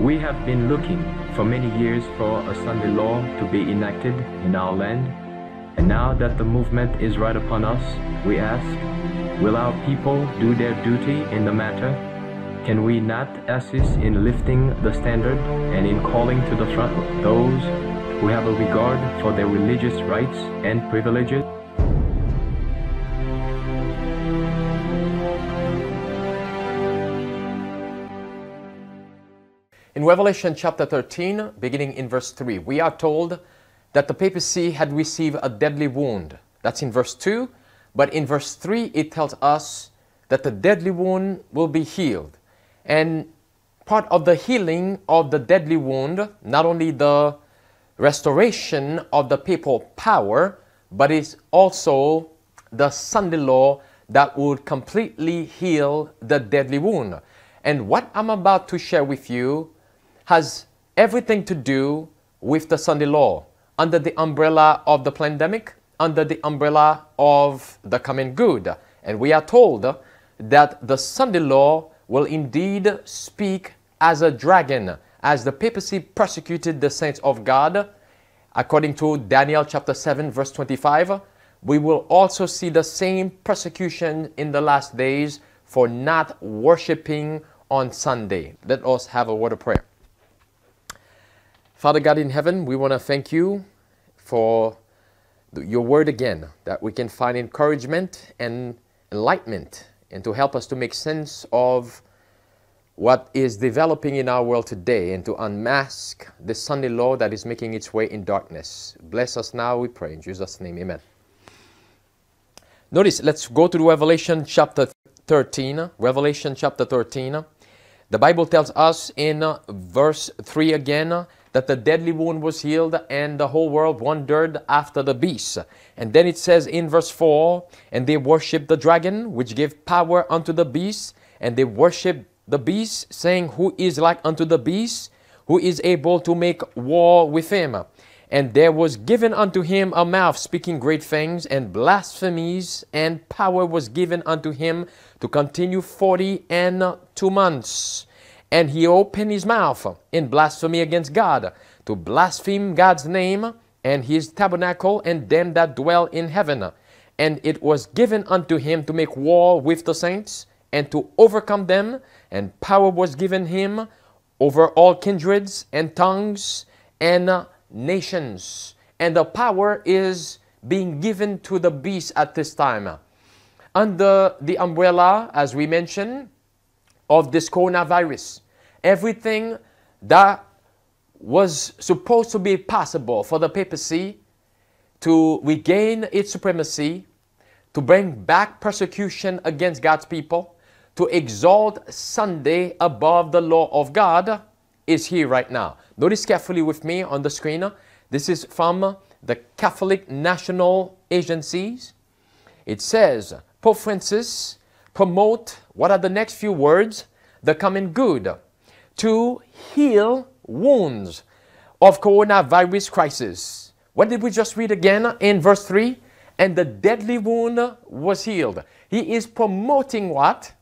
We have been looking for many years for a Sunday law to be enacted in our land, and now that the movement is right upon us, we ask, will our people do their duty in the matter? Can we not assist in lifting the standard and in calling to the front those who have a regard for their religious rights and privileges? In Revelation chapter 13, beginning in verse 3, we are told that the papacy had received a deadly wound. That's in verse 2. But in verse 3, it tells us that the deadly wound will be healed. And part of the healing of the deadly wound, not only the restoration of the papal power, but it's also the Sunday law that would completely heal the deadly wound. And what I'm about to share with you has everything to do with the Sunday law under the umbrella of the pandemic, under the umbrella of the common good. And we are told that the Sunday law will indeed speak as a dragon, as the papacy persecuted the saints of God. According to Daniel chapter 7, verse 25, we will also see the same persecution in the last days for not worshiping on Sunday. Let us have a word of prayer. Father God in heaven, we want to thank you for your word again, that we can find encouragement and enlightenment, and to help us to make sense of what is developing in our world today, and to unmask the Sunday law that is making its way in darkness. Bless us now, we pray. In Jesus' name, amen. Notice, let's go to Revelation chapter 13. Revelation chapter 13. The Bible tells us in uh, verse 3 again that the deadly wound was healed and the whole world wondered after the beast. And then it says in verse 4 And they worshiped the dragon, which gave power unto the beast, and they worshiped the beast, saying, Who is like unto the beast? Who is able to make war with him? And there was given unto him a mouth speaking great things and blasphemies, and power was given unto him to continue forty and two months and he opened his mouth in blasphemy against God, to blaspheme God's name and his tabernacle and them that dwell in heaven. And it was given unto him to make war with the saints and to overcome them, and power was given him over all kindreds and tongues and nations. And the power is being given to the beast at this time. Under the umbrella, as we mentioned, of this coronavirus, everything that was supposed to be possible for the papacy to regain its supremacy, to bring back persecution against God's people, to exalt Sunday above the law of God, is here right now. Notice carefully with me on the screen. This is from the Catholic National Agencies. It says, Pope Francis, promote, what are the next few words? The common good to heal wounds of coronavirus crisis. What did we just read again in verse 3? And the deadly wound was healed. He is promoting what?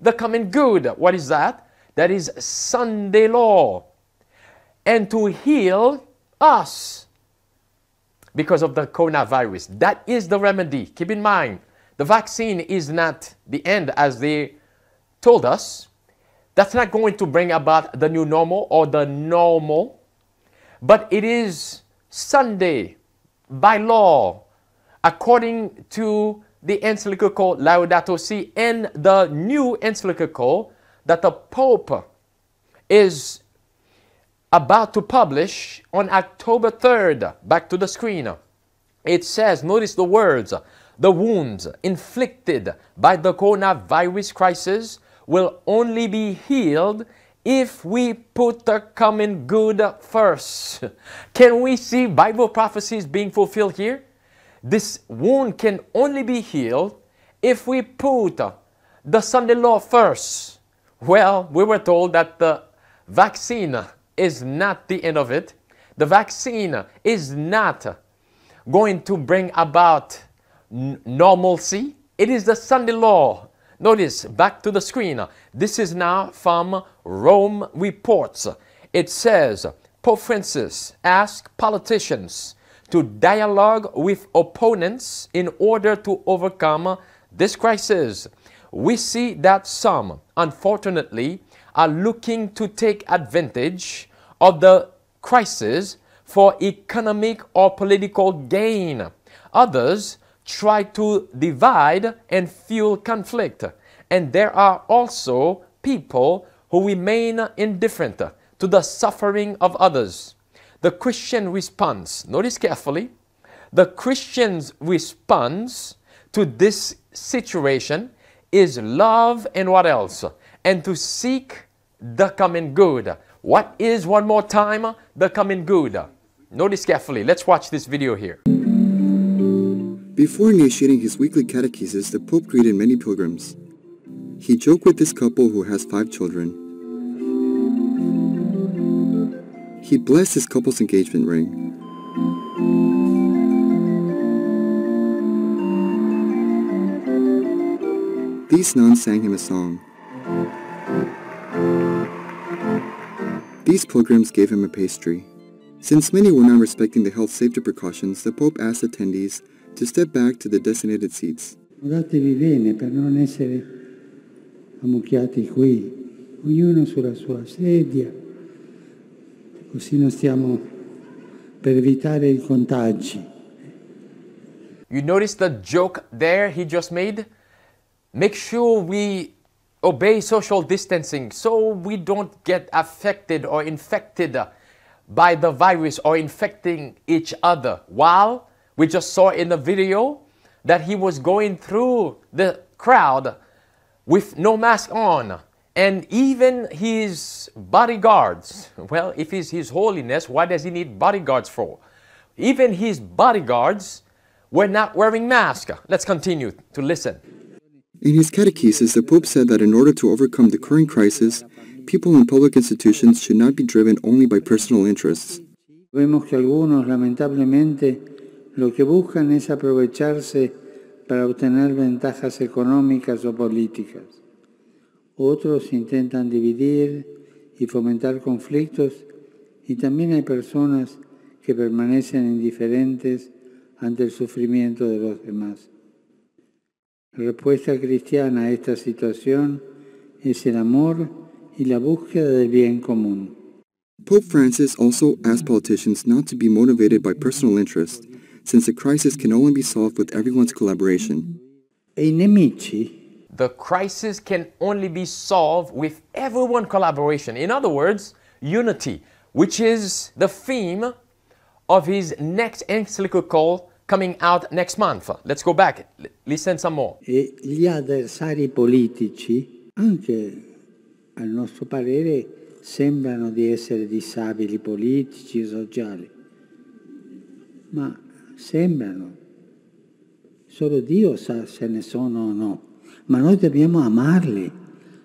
The common good. What is that? That is Sunday law. And to heal us because of the coronavirus. That is the remedy. Keep in mind, the vaccine is not the end as they told us. That's not going to bring about the new normal or the normal, but it is Sunday by law, according to the encyclical Laudato Si and the new encyclical that the Pope is about to publish on October 3rd. Back to the screen. It says, notice the words, the wounds inflicted by the coronavirus crisis will only be healed if we put the common good first. Can we see Bible prophecies being fulfilled here? This wound can only be healed if we put the Sunday law first. Well, we were told that the vaccine is not the end of it. The vaccine is not going to bring about normalcy. It is the Sunday law Notice, back to the screen, this is now from Rome Reports. It says, Pope Francis asked politicians to dialogue with opponents in order to overcome this crisis. We see that some, unfortunately, are looking to take advantage of the crisis for economic or political gain. Others try to divide and fuel conflict. And there are also people who remain indifferent to the suffering of others. The Christian response, notice carefully, the Christian's response to this situation is love and what else? And to seek the common good. What is, one more time, the common good? Notice carefully. Let's watch this video here. Before initiating his weekly catechesis, the Pope greeted many pilgrims. He joked with this couple who has five children. He blessed his couple's engagement ring. These nuns sang him a song. These pilgrims gave him a pastry. Since many were not respecting the health safety precautions, the Pope asked attendees to step back to the designated seats. Guardatevi bene per non essere ammucchiati qui, ognuno sulla sua sedia, così non stiamo per evitare i contagi. You notice the joke there he just made? Make sure we obey social distancing so we don't get affected or infected by the virus or infecting each other while we just saw in the video that he was going through the crowd with no mask on. And even his bodyguards, well, if he's His Holiness, why does he need bodyguards for? Even his bodyguards were not wearing masks. Let's continue to listen. In his catechesis, the Pope said that in order to overcome the current crisis, people in public institutions should not be driven only by personal interests. Vemos que algunos lamentablemente lo que buscan es aprovecharse para obtener ventajas económicas o políticas. Otros intentan dividir y fomentar conflictos y también hay personas que permanecen indiferentes ante el sufrimiento de los demás. La respuesta cristiana a esta situación es el amor y la búsqueda del bien común. Pope Francis also asked politicians not to be motivated by personal interest since the crisis can only be solved with everyone's collaboration. The crisis can only be solved with everyone's collaboration. In other words, unity, which is the theme of his next encyclical coming out next month. Let's go back, listen some more. E gli avversari politici, anche al nostro parere, sembrano di essere disabili politici e sociali, ma sembrano. Solo Dio sa se ne sono o no, ma noi dobbiamo amarli,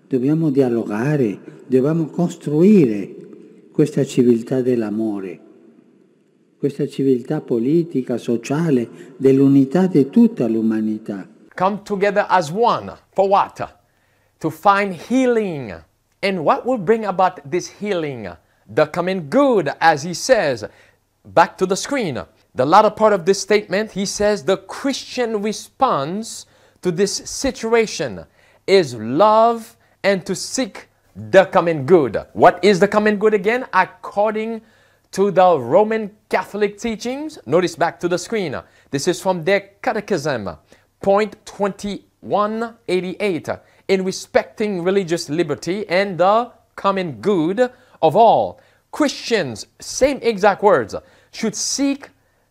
dobbiamo dialogare, dobbiamo costruire questa civiltà dell'amore, questa civiltà politica, sociale, dell'unità di tutta l'umanità. Come together as one, for what? To find healing. And what will bring about this healing? The coming good, as he says. Back to the screen. The latter part of this statement, he says the Christian response to this situation is love and to seek the common good. What is the common good again? According to the Roman Catholic teachings, notice back to the screen. This is from their catechism, point 2188, in respecting religious liberty and the common good of all. Christians, same exact words, should seek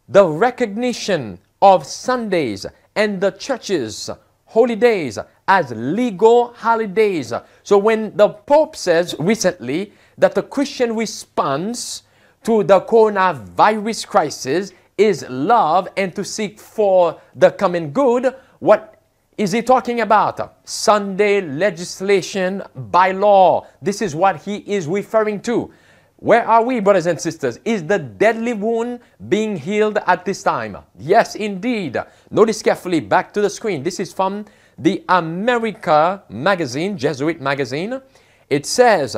the recognition of Sundays and the churches holidays as legal holidays. So when the Pope says recently that the Christian response to the coronavirus crisis is love and to seek for the common good, what is he talking about? Sunday legislation by law. This is what he is referring to. Where are we, brothers and sisters? Is the deadly wound being healed at this time? Yes, indeed. Notice carefully, back to the screen. This is from the America magazine, Jesuit magazine. It says,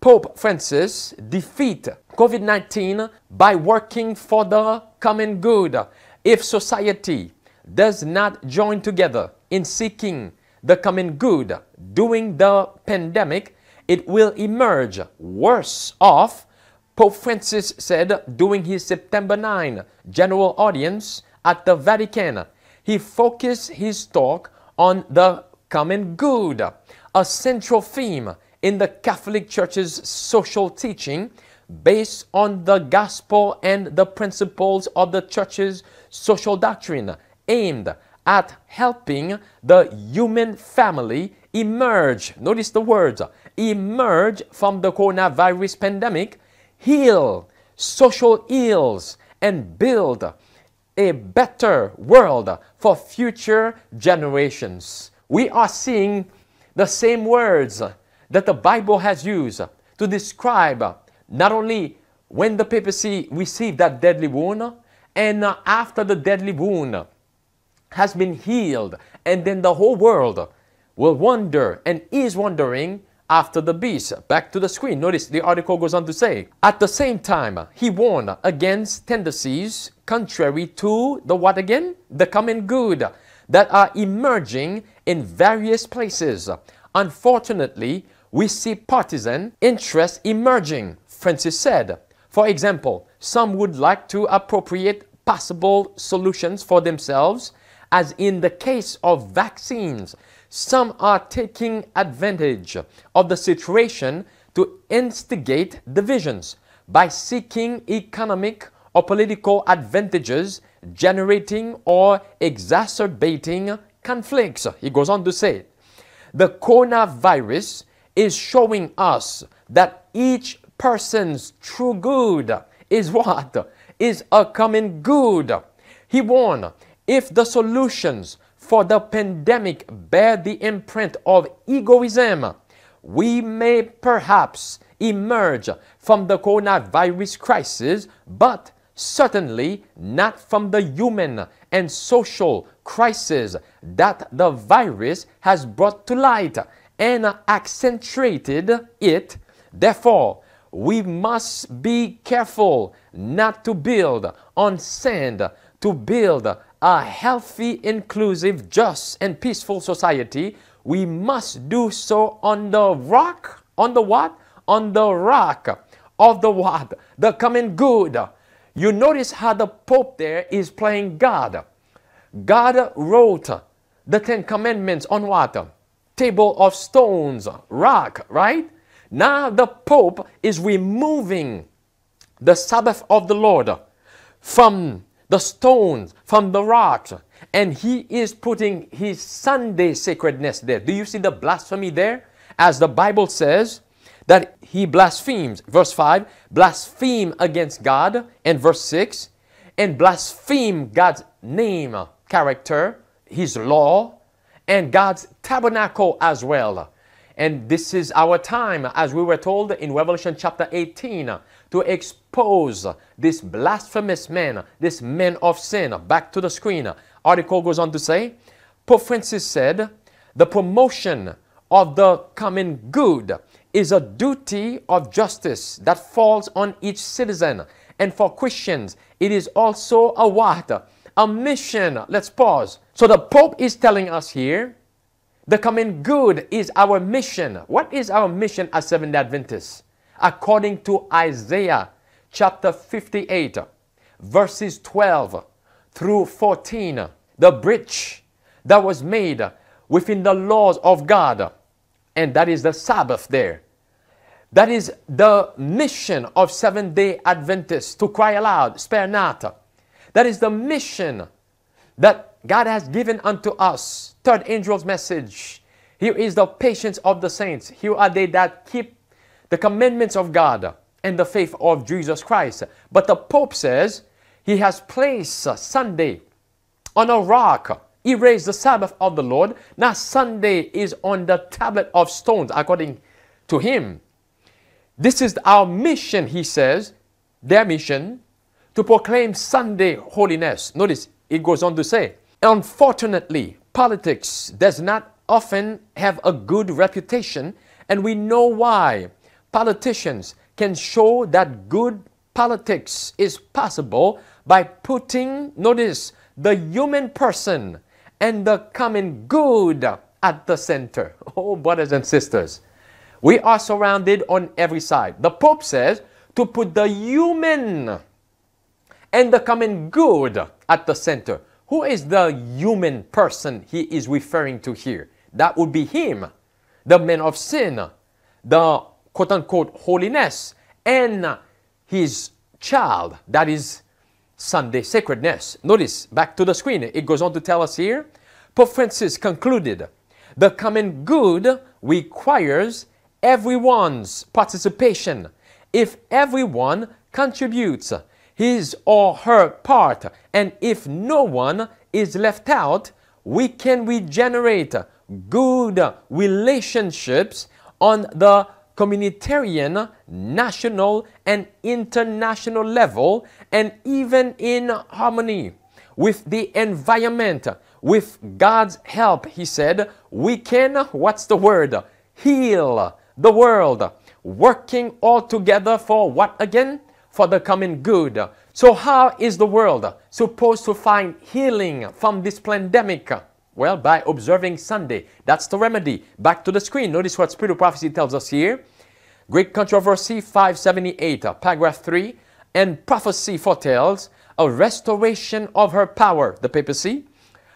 Pope Francis defeat COVID-19 by working for the common good. If society does not join together in seeking the common good during the pandemic, it will emerge worse off, Pope Francis said during his September 9 general audience at the Vatican. He focused his talk on the common good, a central theme in the Catholic Church's social teaching based on the gospel and the principles of the Church's social doctrine aimed at helping the human family emerge, notice the words, emerge from the coronavirus pandemic, heal social ills, and build a better world for future generations. We are seeing the same words that the Bible has used to describe not only when the papacy received that deadly wound and after the deadly wound has been healed, and then the whole world will wonder and is wondering after the beast. Back to the screen. Notice the article goes on to say, at the same time, he warned against tendencies contrary to the what again? The common good that are emerging in various places. Unfortunately, we see partisan interests emerging, Francis said. For example, some would like to appropriate possible solutions for themselves as in the case of vaccines, some are taking advantage of the situation to instigate divisions by seeking economic or political advantages, generating or exacerbating conflicts. He goes on to say, the coronavirus is showing us that each person's true good is what? Is a common good. He warned, if the solutions for the pandemic bear the imprint of egoism, we may perhaps emerge from the coronavirus crisis, but certainly not from the human and social crisis that the virus has brought to light and accentuated it. Therefore, we must be careful not to build on sand, to build a healthy, inclusive, just, and peaceful society, we must do so on the rock, on the what? On the rock of the what? The common good. You notice how the Pope there is playing God. God wrote the Ten Commandments on what? Table of stones, rock, right? Now the Pope is removing the Sabbath of the Lord from the stones from the rocks, and he is putting his Sunday sacredness there. Do you see the blasphemy there? As the Bible says that he blasphemes, verse 5, blaspheme against God, and verse 6, and blaspheme God's name, character, his law, and God's tabernacle as well. And this is our time, as we were told in Revelation chapter 18, to expose this blasphemous man, this man of sin. Back to the screen. Article goes on to say, Pope Francis said, the promotion of the common good is a duty of justice that falls on each citizen. And for Christians, it is also a what? A mission. Let's pause. So the Pope is telling us here, the common good is our mission. What is our mission as Seventh Adventists? according to Isaiah chapter 58, verses 12 through 14. The breach that was made within the laws of God, and that is the Sabbath there. That is the mission of Seventh day Adventists to cry aloud, spare not. That is the mission that God has given unto us. Third angel's message. Here is the patience of the saints. Here are they that keep the commandments of God and the faith of Jesus Christ. But the Pope says he has placed Sunday on a rock. He raised the Sabbath of the Lord. Now Sunday is on the tablet of stones, according to him. This is our mission, he says, their mission, to proclaim Sunday holiness. Notice, it goes on to say, Unfortunately, politics does not often have a good reputation, and we know why politicians can show that good politics is possible by putting, notice, the human person and the common good at the center. Oh, brothers and sisters, we are surrounded on every side. The Pope says to put the human and the common good at the center. Who is the human person he is referring to here? That would be him, the man of sin, the quote unquote holiness and his child, that is Sunday sacredness. Notice back to the screen, it goes on to tell us here Pope Francis concluded the common good requires everyone's participation. If everyone contributes his or her part, and if no one is left out, we can regenerate good relationships on the communitarian, national, and international level, and even in harmony with the environment. With God's help, he said, we can, what's the word? Heal the world, working all together for what again? For the common good. So, how is the world supposed to find healing from this pandemic? Well, by observing Sunday. That's the remedy. Back to the screen. Notice what Spirit of Prophecy tells us here. Great Controversy 578, paragraph 3, and prophecy foretells a restoration of her power, the papacy.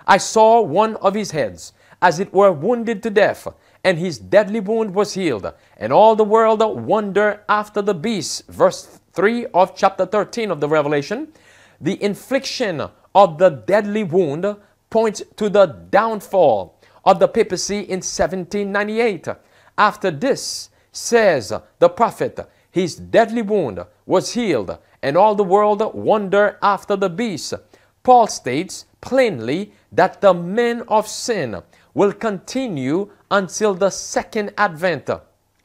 I saw one of his heads, as it were wounded to death, and his deadly wound was healed, and all the world wonder after the beast, verse 3 of chapter 13 of the Revelation. The infliction of the deadly wound points to the downfall of the papacy in 1798. After this, says the prophet, his deadly wound was healed, and all the world wonder after the beast. Paul states plainly that the men of sin will continue until the second advent.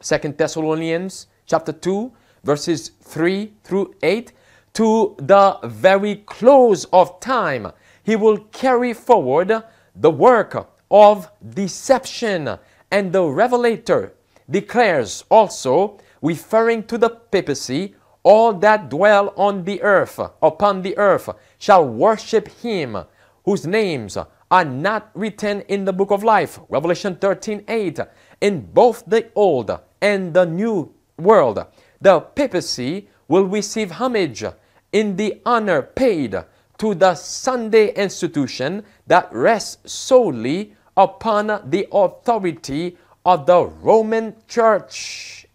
2 Thessalonians chapter 2 verses 3 through 8 to the very close of time he will carry forward the work of deception and the revelator declares also, referring to the papacy, all that dwell on the earth, upon the earth, shall worship him, whose names are not written in the book of life. Revelation 13 8. In both the old and the new world, the papacy will receive homage in the honor paid to the Sunday institution that rests solely upon the authority of the Roman church.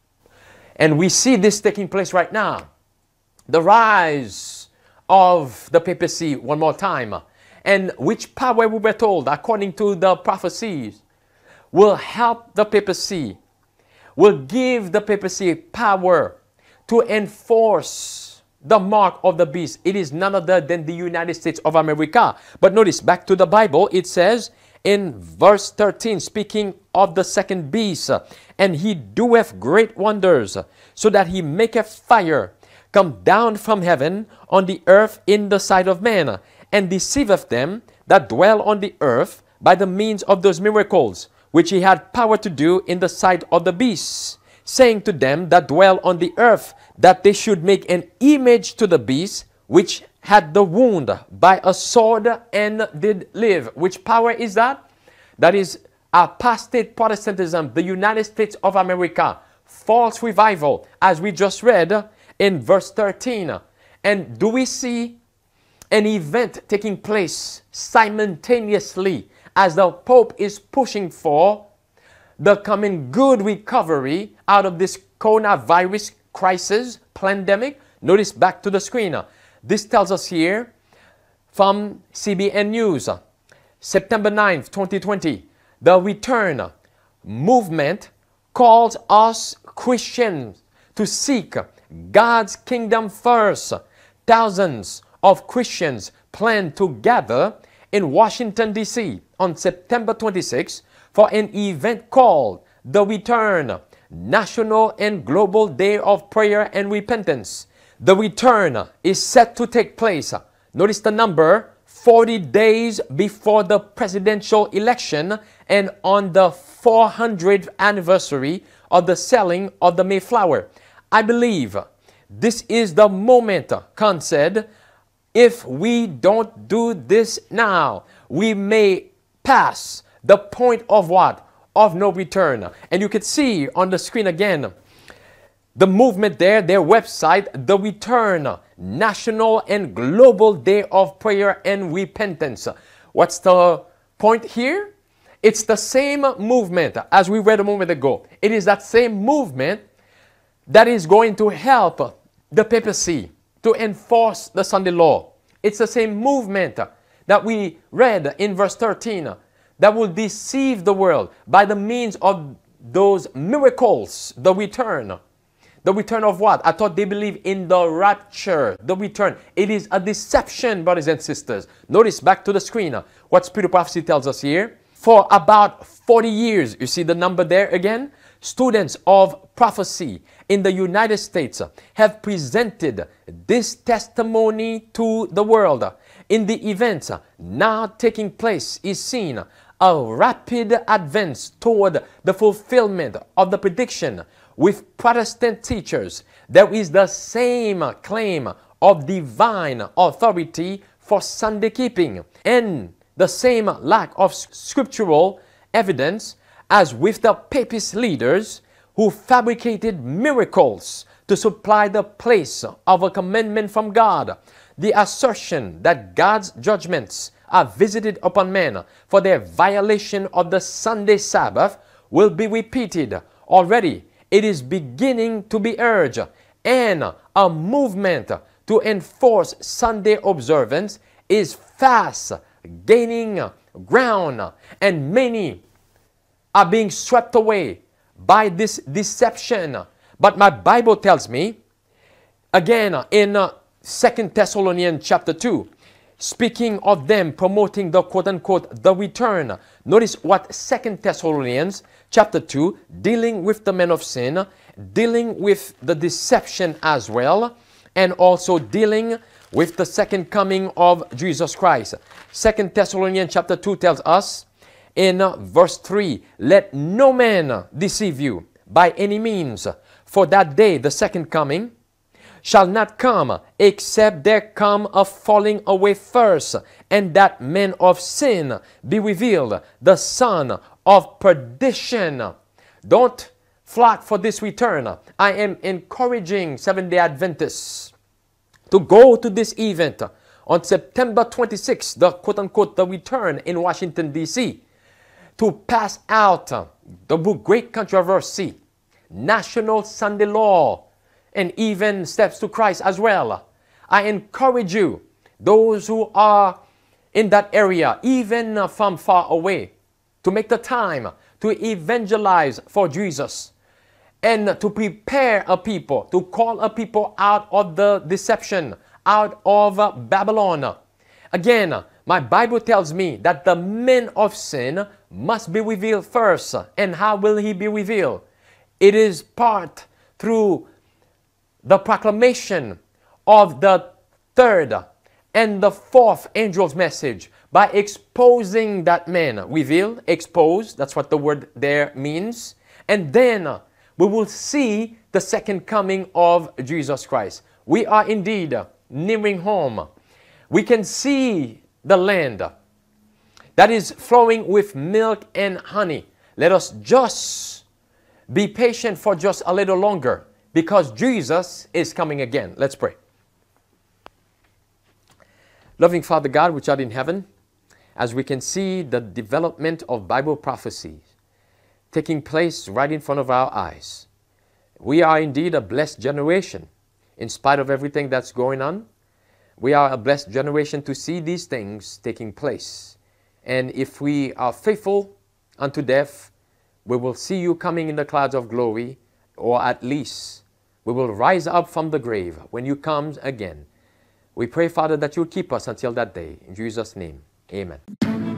And we see this taking place right now. The rise of the papacy one more time. And which power we were told, according to the prophecies, will help the papacy, will give the papacy power to enforce the mark of the beast. It is none other than the United States of America. But notice, back to the Bible, it says, in verse 13, speaking of the second beast, and he doeth great wonders, so that he maketh fire come down from heaven on the earth in the sight of men, and deceiveth them that dwell on the earth by the means of those miracles, which he had power to do in the sight of the beast, saying to them that dwell on the earth, that they should make an image to the beast, which had the wound by a sword and did live. Which power is that? That is apostate Protestantism, the United States of America, false revival, as we just read in verse 13. And do we see an event taking place simultaneously as the Pope is pushing for the coming good recovery out of this coronavirus crisis, pandemic? Notice back to the screen. This tells us here from CBN News, September 9th, 2020, the return movement calls us Christians to seek God's kingdom first. Thousands of Christians plan to gather in Washington, D.C. on September 26 for an event called The Return National and Global Day of Prayer and Repentance. The return is set to take place. Notice the number 40 days before the presidential election and on the 400th anniversary of the selling of the Mayflower. I believe this is the moment, Kant said. If we don't do this now, we may pass the point of what? Of no return. And you can see on the screen again, the movement there, their website, The Return, National and Global Day of Prayer and Repentance. What's the point here? It's the same movement as we read a moment ago. It is that same movement that is going to help the papacy to enforce the Sunday law. It's the same movement that we read in verse 13 that will deceive the world by the means of those miracles, the return the return of what? I thought they believe in the rapture, the return. It is a deception, brothers and sisters. Notice back to the screen what Spirit Prophecy tells us here. For about 40 years, you see the number there again? Students of prophecy in the United States have presented this testimony to the world. In the events now taking place is seen a rapid advance toward the fulfillment of the prediction with Protestant teachers, there is the same claim of divine authority for Sunday keeping and the same lack of scriptural evidence as with the papist leaders who fabricated miracles to supply the place of a commandment from God. The assertion that God's judgments are visited upon men for their violation of the Sunday Sabbath will be repeated already it is beginning to be urged and a movement to enforce Sunday observance is fast gaining ground and many are being swept away by this deception. But my Bible tells me, again in Second Thessalonians chapter 2, speaking of them promoting the quote unquote the return. Notice what Second Thessalonians chapter 2 dealing with the men of sin, dealing with the deception as well, and also dealing with the second coming of Jesus Christ. Second Thessalonians chapter 2 tells us in verse 3, let no man deceive you by any means, for that day, the second coming, shall not come, except there come a falling away first, and that man of sin be revealed, the son of perdition. Don't flock for this return. I am encouraging Seventh day Adventists to go to this event on September 26th, the quote unquote the return in Washington, D.C., to pass out the book Great Controversy, National Sunday Law, and even steps to Christ as well. I encourage you, those who are in that area, even from far away, to make the time to evangelize for Jesus and to prepare a people, to call a people out of the deception, out of Babylon. Again, my Bible tells me that the man of sin must be revealed first. And how will he be revealed? It is part through the proclamation of the third and the fourth angel's message by exposing that man. We will expose, that's what the word there means. And then we will see the second coming of Jesus Christ. We are indeed nearing home. We can see the land that is flowing with milk and honey. Let us just be patient for just a little longer because Jesus is coming again. Let's pray. Loving Father God, which art in heaven, as we can see the development of Bible prophecies taking place right in front of our eyes, we are indeed a blessed generation in spite of everything that's going on. We are a blessed generation to see these things taking place. And if we are faithful unto death, we will see you coming in the clouds of glory, or at least we will rise up from the grave when you come again. We pray, Father, that you'll keep us until that day. In Jesus' name, amen.